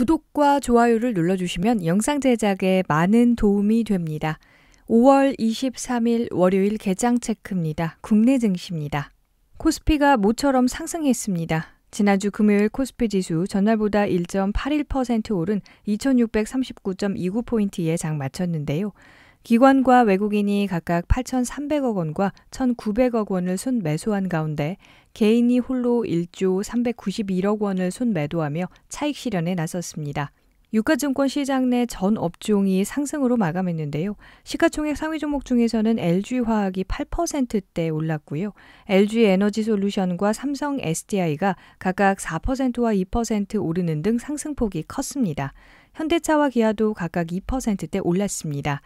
구독과 좋아요를 눌러주시면 영상 제작에 많은 도움이 됩니다. 5월 23일 월요일 개장 체크입니다. 국내 증시입니다. 코스피가 모처럼 상승했습니다. 지난주 금요일 코스피 지수 전날보다 1.81% 오른 2639.29포인트에 장 마쳤는데요. 기관과 외국인이 각각 8,300억 원과 1,900억 원을 순매수한 가운데 개인이 홀로 1조 391억 원을 순매도하며 차익 실현에 나섰습니다. 유가증권 시장 내 전 업종이 상승으로 마감했는데요. 시가총액 상위 종목 중에서는 LG화학이 8%대 올랐고요. LG에너지솔루션과 삼성 SDI가 각각 4%와 2% 오르는 등 상승폭이 컸습니다. 현대차와 기아도 각각 2%대 올랐습니다.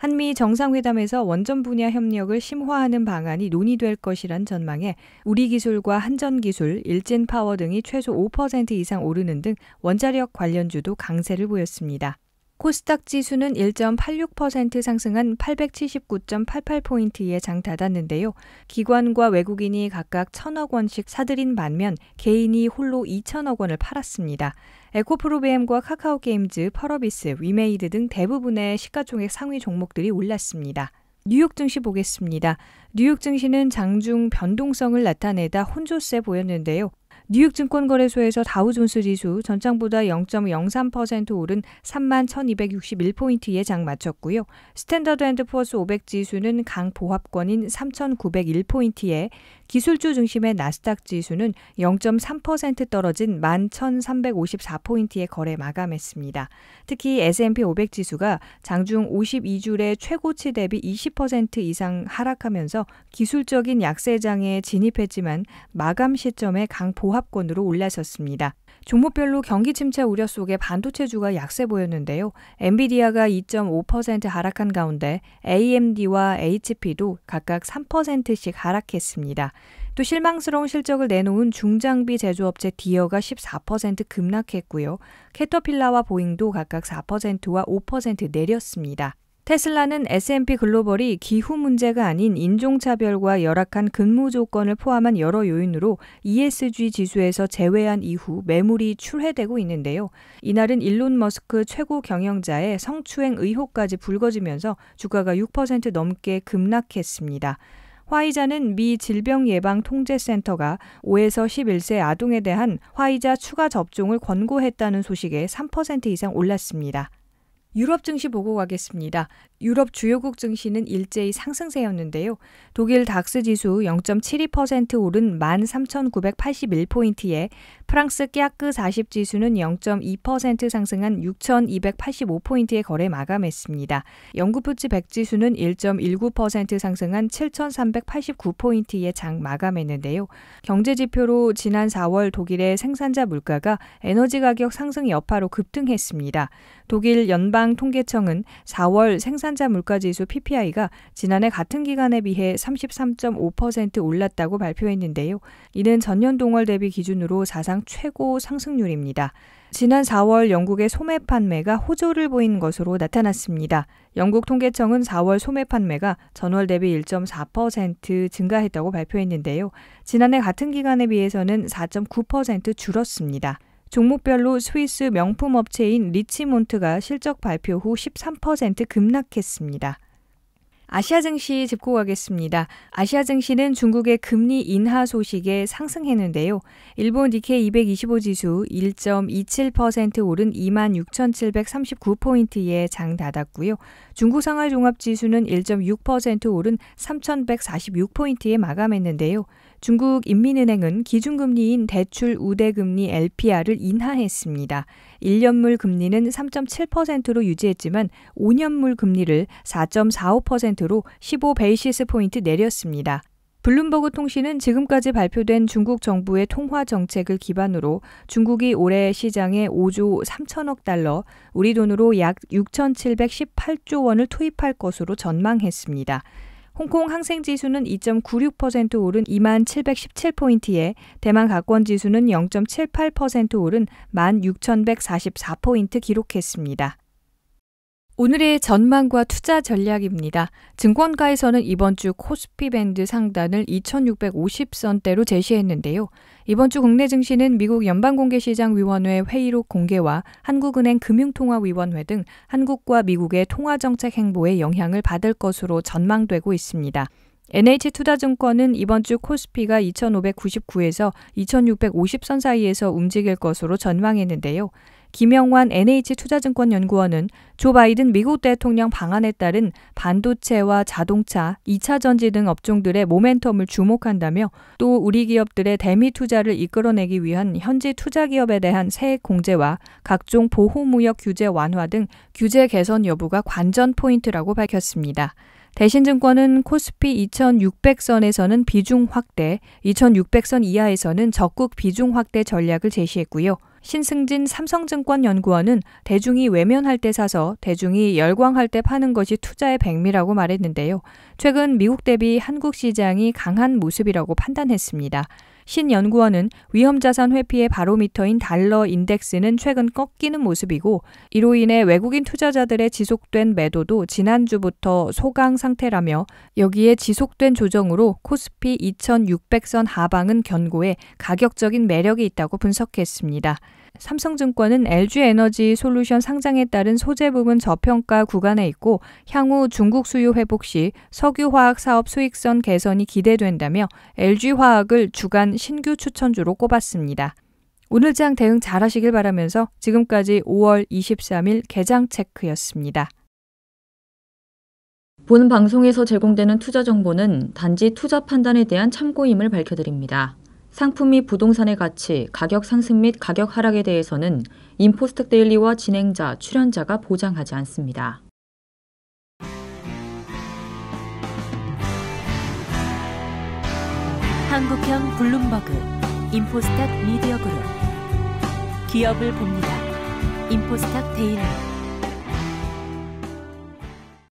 한미 정상회담에서 원전 분야 협력을 심화하는 방안이 논의될 것이란 전망에 우리 기술과 한전 기술, 일진 파워 등이 최소 5% 이상 오르는 등 원자력 관련주도 강세를 보였습니다. 코스닥 지수는 1.86% 상승한 8 7 9 8 8포인트의장 닫았는데요. 기관과 외국인이 각각 1천억 원씩 사들인 반면 개인이 홀로 2천억 원을 팔았습니다. 에코프로비엠과 카카오게임즈, 퍼러비스, 위메이드 등 대부분의 시가총액 상위 종목들이 올랐습니다. 뉴욕 증시 보겠습니다. 뉴욕 증시는 장중 변동성을 나타내다 혼조세 보였는데요. 뉴욕 증권거래소에서 다우존스 지수 전장보다 0.03% 오른 31,261포인트에 장 마쳤고요. 스탠더드 앤드 포스 500 지수는 강 보합권인 3,901포인트에 기술주 중심의 나스닥 지수는 0.3% 떨어진 11,354포인트의 거래 마감했습니다. 특히 S&P 500 지수가 장중 52줄의 최고치 대비 20% 이상 하락하면서 기술적인 약세장에 진입했지만 마감 시점에 강보합권으로 올라섰습니다. 종목별로 경기 침체 우려 속에 반도체주가 약세 보였는데요. 엔비디아가 2.5% 하락한 가운데 AMD와 HP도 각각 3%씩 하락했습니다. 또 실망스러운 실적을 내놓은 중장비 제조업체 디어가 14% 급락했고요. 캐터필라와 보잉도 각각 4%와 5% 내렸습니다. 테슬라는 S&P 글로벌이 기후 문제가 아닌 인종차별과 열악한 근무 조건을 포함한 여러 요인으로 ESG 지수에서 제외한 이후 매물이 출회되고 있는데요. 이날은 일론 머스크 최고 경영자의 성추행 의혹까지 불거지면서 주가가 6% 넘게 급락했습니다. 화이자는 미 질병예방통제센터가 5에서 11세 아동에 대한 화이자 추가 접종을 권고했다는 소식에 3% 이상 올랐습니다. 유럽 증시 보고 가겠습니다. 유럽 주요국 증시는 일제히 상승세였는데요. 독일 닥스 지수 0.72% 오른 13,981포인트에 프랑스 깨아크40 지수는 0.2% 상승한 6,285포인트에 거래 마감했습니다. 영국 푸치 100 지수는 1.19% 상승한 7,389포인트에 장 마감했는데요. 경제 지표로 지난 4월 독일의 생산자 물가가 에너지 가격 상승 여파로 급등했습니다. 독일 연방 연방통계청은 4월 생산자 물가지수 PPI가 지난해 같은 기간에 비해 33.5% 올랐다고 발표했는데요. 이는 전년 동월 대비 기준으로 사상 최고 상승률입니다. 지난 4월 영국의 소매 판매가 호조를 보인 것으로 나타났습니다. 영국 통계청은 4월 소매 판매가 전월 대비 1.4% 증가했다고 발표했는데요. 지난해 같은 기간에 비해서는 4.9% 줄었습니다. 종목별로 스위스 명품 업체인 리치몬트가 실적 발표 후 13% 급락했습니다. 아시아 증시 짚고 가겠습니다. 아시아 증시는 중국의 금리 인하 소식에 상승했는데요. 일본 니케225 지수 1.27% 오른 26,739포인트에 장 닫았고요. 중국 상하이 종합 지수는 1.6% 오른 3,146포인트에 마감했는데요. 중국 인민은행은 기준금리인 대출 우대금리 LPR을 인하했습니다. 1년물 금리는 3.7%로 유지했지만 5년물 금리를 4.45%로 15베이시스 포인트 내렸습니다. 블룸버그 통신은 지금까지 발표된 중국 정부의 통화 정책을 기반으로 중국이 올해 시장에 5조 3천억 달러, 우리 돈으로 약 6,718조 원을 투입할 것으로 전망했습니다. 홍콩 항생 지수는 2.96% 오른 2717포인트에 대만 가권 지수는 0.78% 오른 16,144포인트 기록했습니다. 오늘의 전망과 투자 전략입니다. 증권가에서는 이번 주 코스피 밴드 상단을 2650선대로 제시했는데요. 이번 주 국내 증시는 미국 연방공개시장위원회 회의록 공개와 한국은행 금융통화위원회 등 한국과 미국의 통화정책 행보에 영향을 받을 것으로 전망되고 있습니다. NH투자증권은 이번 주 코스피가 2599에서 2650선 사이에서 움직일 것으로 전망했는데요. 김영환 NH투자증권연구원은 조 바이든 미국 대통령 방안에 따른 반도체와 자동차, 2차 전지 등 업종들의 모멘텀을 주목한다며 또 우리 기업들의 대미 투자를 이끌어내기 위한 현지 투자 기업에 대한 세액 공제와 각종 보호무역 규제 완화 등 규제 개선 여부가 관전 포인트라고 밝혔습니다. 대신증권은 코스피 2600선에서는 비중 확대, 2600선 이하에서는 적극 비중 확대 전략을 제시했고요. 신승진 삼성증권 연구원은 대중이 외면할 때 사서 대중이 열광할 때 파는 것이 투자의 백미라고 말했는데요. 최근 미국 대비 한국 시장이 강한 모습이라고 판단했습니다. 신연구원은 위험자산 회피의 바로미터인 달러 인덱스는 최근 꺾이는 모습이고 이로 인해 외국인 투자자들의 지속된 매도도 지난주부터 소강 상태라며 여기에 지속된 조정으로 코스피 2600선 하방은 견고해 가격적인 매력이 있다고 분석했습니다. 삼성증권은 LG에너지 솔루션 상장에 따른 소재 부분 저평가 구간에 있고 향후 중국 수요 회복 시 석유화학 사업 수익선 개선이 기대된다며 LG화학을 주간 신규 추천주로 꼽았습니다. 오늘장 대응 잘하시길 바라면서 지금까지 5월 23일 개장 체크였습니다. 본 방송에서 제공되는 투자 정보는 단지 투자 판단에 대한 참고임을 밝혀드립니다. 상품및 부동산의 가치, 가격 상승 및 가격 하락에 대해서는 인포스텍 데일리와 진행자, 출연자가 보장하지 않습니다. 한국형 블룸버그 인포스탁 미디어 그룹 기업을 봅니다. 인포스탁 데일리